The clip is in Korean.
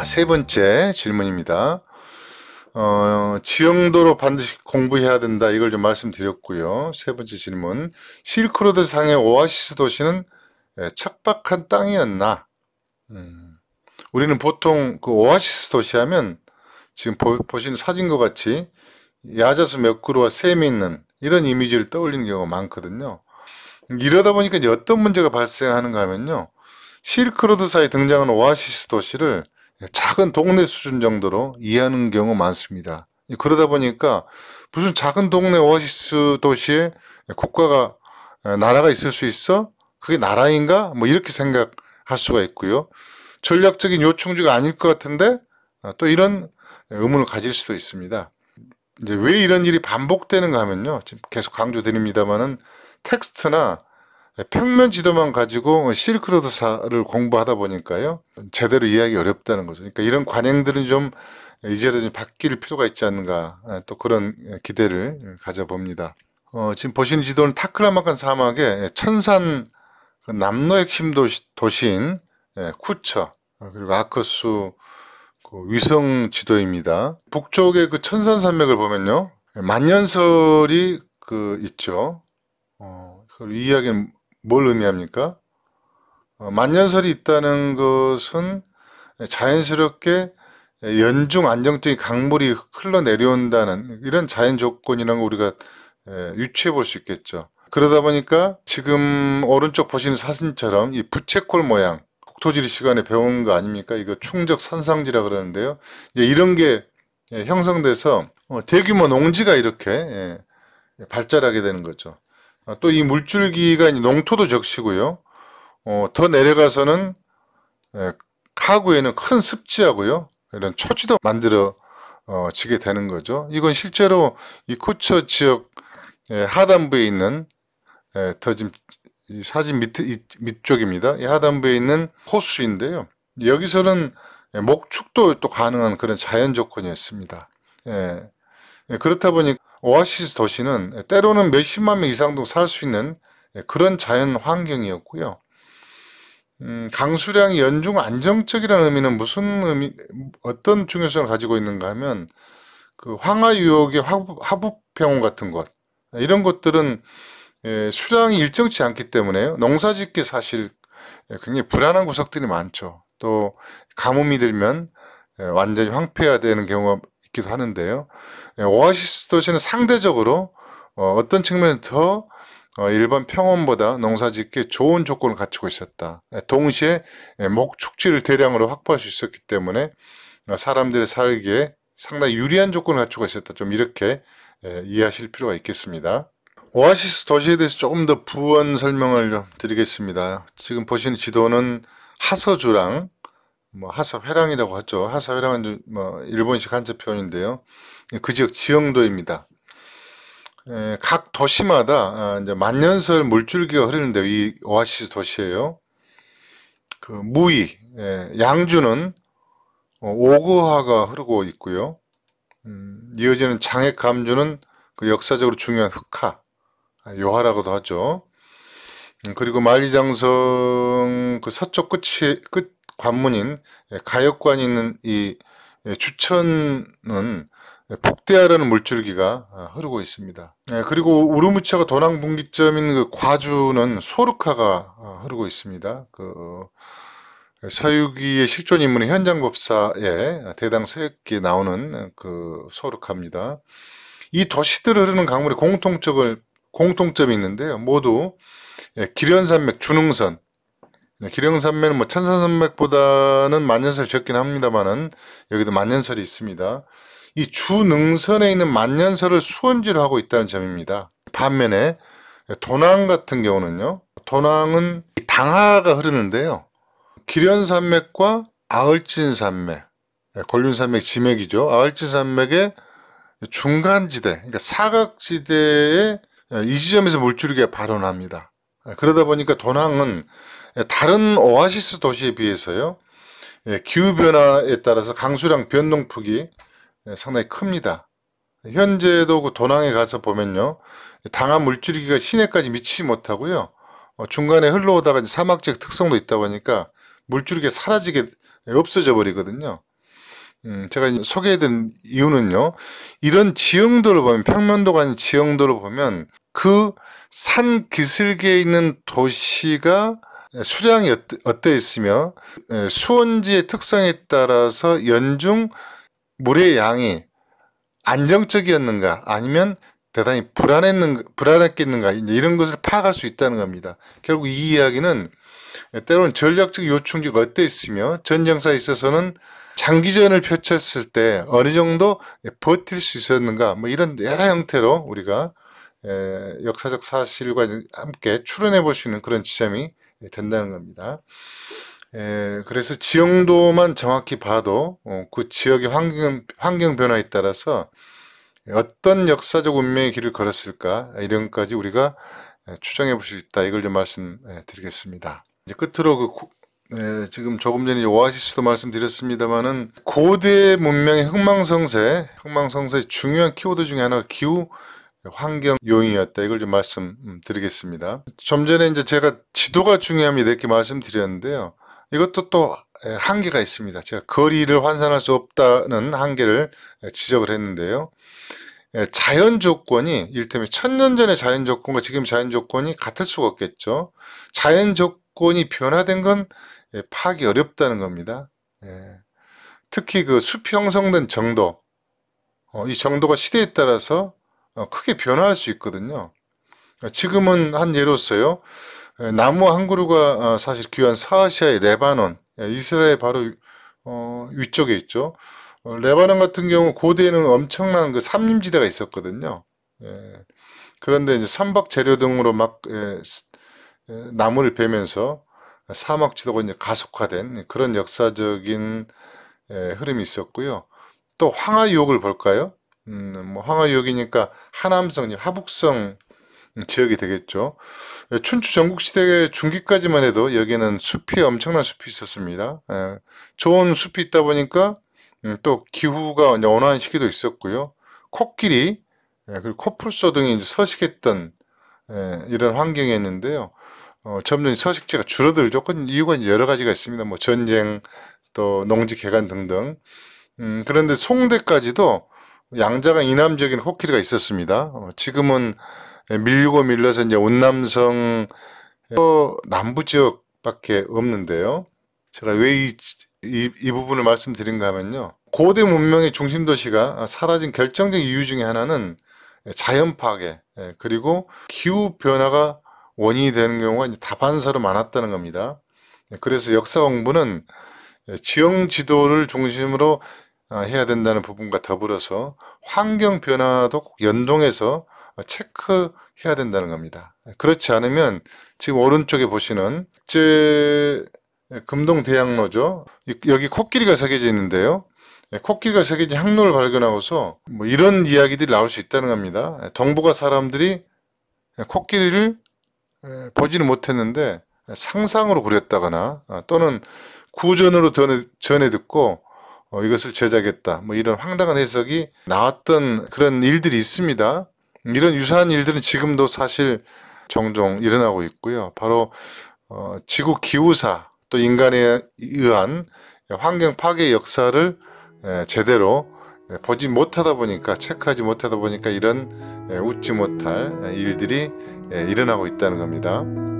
아, 세 번째 질문입니다. 어, 지형도로 반드시 공부해야 된다. 이걸 좀 말씀드렸고요. 세 번째 질문. 실크로드 상의 오아시스 도시는 착박한 예, 땅이었나? 음, 우리는 보통 그 오아시스 도시 하면 지금 보, 보신 사진과 같이 야자수 몇 그루와 샘이 있는 이런 이미지를 떠올리는 경우가 많거든요. 이러다 보니까 이제 어떤 문제가 발생하는가 하면요. 실크로드사에 등장하는 오아시스 도시를 작은 동네 수준 정도로 이해하는 경우 많습니다. 그러다 보니까 무슨 작은 동네 오아시스 도시에 국가가 나라가 있을 수 있어? 그게 나라인가? 뭐 이렇게 생각할 수가 있고요. 전략적인 요충지가 아닐 것 같은데 어, 또 이런 의문을 가질 수도 있습니다. 이제 왜 이런 일이 반복되는가 하면요. 지금 계속 강조드립니다만은 텍스트나 평면 지도만 가지고 실크로드사를 공부하다 보니까요. 제대로 이해하기 어렵다는 거죠. 그러니까 이런 관행들은 좀이제는좀 바뀔 필요가 있지 않는가 예, 또 그런 기대를 가져봅니다. 어, 지금 보시는 지도는 타클라마칸 사막의 천산 남노의 핵심도시 도시인 예, 쿠처 어, 그리고 아커스 그 위성 지도입니다. 북쪽의 그 천산 산맥을 보면요 만년설이 그 있죠. 어, 그 이야기는 뭘 의미합니까? 어, 만년설이 있다는 것은 자연스럽게 연중 안정적인 강물이 흘러내려온다는 이런 자연 조건이라는 걸 우리가 유추해 볼 수 있겠죠. 그러다 보니까 지금 오른쪽 보시는 사진처럼 이 부채꼴 모양 국토지리 시간에 배운 거 아닙니까? 이거 충적 산상지라 그러는데요. 이런 게 형성돼서 어, 대규모 농지가 이렇게 발달하게 되는 거죠. 아, 또이 물줄기가 농토도 적시고요. 어, 더 내려가서는 가구에는큰 예, 습지하고요. 이런 초지도 만들어 어, 지게 되는 거죠. 이건 실제로 이 코처 지역 예, 하단부에 있는 예, 더 지금 이 사진 밑, 이, 밑쪽입니다. 이 하단부에 있는 호수인데요. 여기서는 목축도 또 가능한 그런 자연 조건이었습니다. 예, 그렇다 보니 까 오아시스 도시는 때로는 몇십만 명 이상도 살 수 있는 예, 그런 자연 환경이었고요. 음, 강수량이 연중 안정적이라는 의미는 무슨 의미, 어떤 중요성을 가지고 있는가 하면 그 황하 유역의 하부, 평원 같은 것 이런 것들은 예, 수량이 일정치 않기 때문에 농사짓기 사실 예, 굉장히 불안한 구석들이 많죠. 또 가뭄이 들면 예, 완전히 황폐화되는 경우가 있기도 하는데요. 예, 오아시스 도시는 상대적으로 어, 어떤 측면에서 어, 일반 평원보다 농사짓기 좋은 조건을 갖추고 있었다. 예, 동시에 예, 목축지를 대량으로 확보할 수 있었기 때문에 어, 사람들이 살기에 상당히 유리한 조건을 갖추고 있었다. 좀 이렇게 이해하실 필요가 있겠습니다. 오아시스 도시에 대해서 조금 더 부원 설명을 드리겠습니다. 지금 보시는 지도는 하서주랑 뭐 하사회랑이라고 하죠. 하사회랑은 뭐 일본식 한자 표현인데요. 그 지역 지형도입니다. 에, 각 도시마다 아, 이제 만년설 물줄기가 흐르는데 이 오아시스 도시예요. 그 무이 예, 양주는 오거화가 흐르고 있고요. 음, 이어지는 장액 감주는 그 역사적으로 중요한 흑화 아, 요화라고도 하죠. 음, 그리고 만리장성 그 서쪽 끝이 끝 관문인 예, 가역관이 있는 이 주천은 예, 복대하라는 물줄기가 아, 흐르고 있습니다. 예, 그리고 우르무차가 도랑 분기점인 그 과주는 소르카가 아, 흐르고 있습니다. 그 어, 서유기의 실존 인물인 현장법사에 대당 새끼 나오는 그 소르카입니다. 이도시들 흐르는 강물의 공통점을 공통점이 있는데요. 모두 길현산맥 준흥선 네, 기령산맥은 뭐 천산산맥보다는 만년설 적긴 합니다만은 여기도 만년설이 있습니다. 이 주능선에 있는 만년설을 수원지로 하고 있다는 점입니다. 반면에 도낭 같은 경우는요. 도낭은 당하가 흐르는데요. 기련산맥과 아을진산맥, 예, 권륜산맥 지맥이죠. 아을진산맥의 중간지대, 그러니까 사각지대에 이 지점에서 물줄기가 발원합니다. 예, 그러다 보니까 도낭은 예, 다른 오아시스 도시에 비해서요. 예, 기후 변화에 따라서 강수량 변동폭이 예, 상당히 큽니다. 현재도 그 도낭에 가서 보면요. 당한 물줄기가 시내까지 미치지 못하고요. 어, 중간에 흘러오다가 사막적 특성도 있다 보니까 물줄기가 사라지게 없어져 버리거든요. 음, 제가 소개해드린 이유는요. 이런 지형도를 보면 평면도가 아닌 지형도를 보면 그 산 기슭에 있는 도시가 예, 수량이 어떠 있으며 예, 수온지의 특성에 따라서 연중 물의 양이 안정적이었는가 아니면 대단히 불안했는 불안했겠는가 이런 것을 파악할 수 있다는 겁니다. 결국 이 이야기는 때로는 전략적 요충지가 어떠 있으며 전쟁사에 있어서는 장기전을 펼쳤을 때 어느 정도 버틸 수 있었는가 뭐 이런 여러 형태로 우리가 예, 역사적 사실과 함께 추론해 볼 수 있는 그런 지점이 예, 된다는 겁니다. 예, 그래서 지형도만 정확히 봐도 어, 그 지역의 환경, 환경 변화에 따라서 어떤 역사적 운명의 길을 걸었을까 이런 까지 우리가 예, 추정해 볼 수 있다 이걸 좀 말씀드리겠습니다. 이제 끝으로 그 고, 예, 지금 조금 전에 오아시스도 말씀드렸습니다만은 고대 문명의 흥망성쇠, 흥망성쇠의 중요한 키워드 중에 하나가 기후 환경요인이었다. 이걸 좀 말씀드리겠습니다. 음, 좀 전에 이제 제가 지도가 중요합니다. 이렇게 말씀드렸는데요. 이것도 또 한계가 있습니다. 제가 거리를 환산할 수 없다는 한계를 지적을 했는데요. 자연 조건이 이를테면 천 년 전의 자연 조건과 지금 자연 조건이 같을 수가 없겠죠. 자연 조건이 변화된 건 파악이 어렵다는 겁니다. 특히 그 숲이 형성된 정도, 어, 이 정도가 시대에 따라서 어, 크게 변화할 수 있거든요. 지금은 한 예로서요. 나무 한 그루가 어, 사실 귀한 사아시아의 레바논, 예, 이스라엘 바로 어, 위쪽에 있죠. 레바논 같은 경우 고대에는 엄청난 그 삼림지대가 있었거든요. 예. 그런데 이제 삼박 재료 등으로 막 나무를 베면서 사막 지도가 이제 가속화된 그런 역사적인 흐름이 있었고요. 또 황하 유혹을 볼까요? 음, 뭐 황하역이니까 하남성, 하북성 지역이 되겠죠. 예, 춘추 전국시대 중기까지만 해도 여기는 숲이 엄청난 숲이 있었습니다. 예, 좋은 숲이 있다 보니까 음, 또 기후가 온화한 시기도 있었고요. 코끼리 예, 그리고 코뿔소 등이 서식했던 예, 이런 환경이었는데요. 어, 점점 서식지가 줄어들죠. 그 이유가 이제 여러 가지가 있습니다. 뭐 전쟁, 또 농지 개간 등등. 음, 그런데 송대까지도 양자가 이남적인 코끼리가 있었습니다. 어, 지금은 밀고 밀려서 이제 온남성 남부 지역밖에 없는데요. 제가 왜이 이, 이 부분을 말씀드린가 하면요. 고대 문명의 중심 도시가 사라진 결정적 이유 중에 하나는 자연 파괴 예, 그리고 기후 변화가 원인이 되는 경우가 다반사로 많았다는 겁니다. 그래서 역사 공부는 지형 지도를 중심으로 아, 해야 된다는 부분과 더불어서 환경 변화도 꼭 연동해서 체크해야 된다는 겁니다. 그렇지 않으면 지금 오른쪽에 보시는 제 금동대학로죠. 여기 코끼리가 새겨져 있는데요. 예, 코끼리가 새겨진 항로를 발견하고서 뭐 이런 이야기들이 나올 수 있다는 겁니다. 예, 동북아 사람들이 코끼리를 예, 보지는 못했는데 상상으로 그렸다거나 어, 또는 구전으로 전해 듣고 어, 이것을 제작했다. 뭐 이런 황당한 해석이 나왔던 그런 일들이 있습니다. 이런 유사한 일들은 지금도 사실 종종 일어나고 있고요. 바로 어, 지구 기후사 또 인간에 의한 환경 파괴 역사를 에, 예, 제대로 에, 예, 보지 못하다 보니까 체크하지 못하다 보니까 이런 에, 예, 웃지 못할 일들이 일어나고 있다는 겁니다.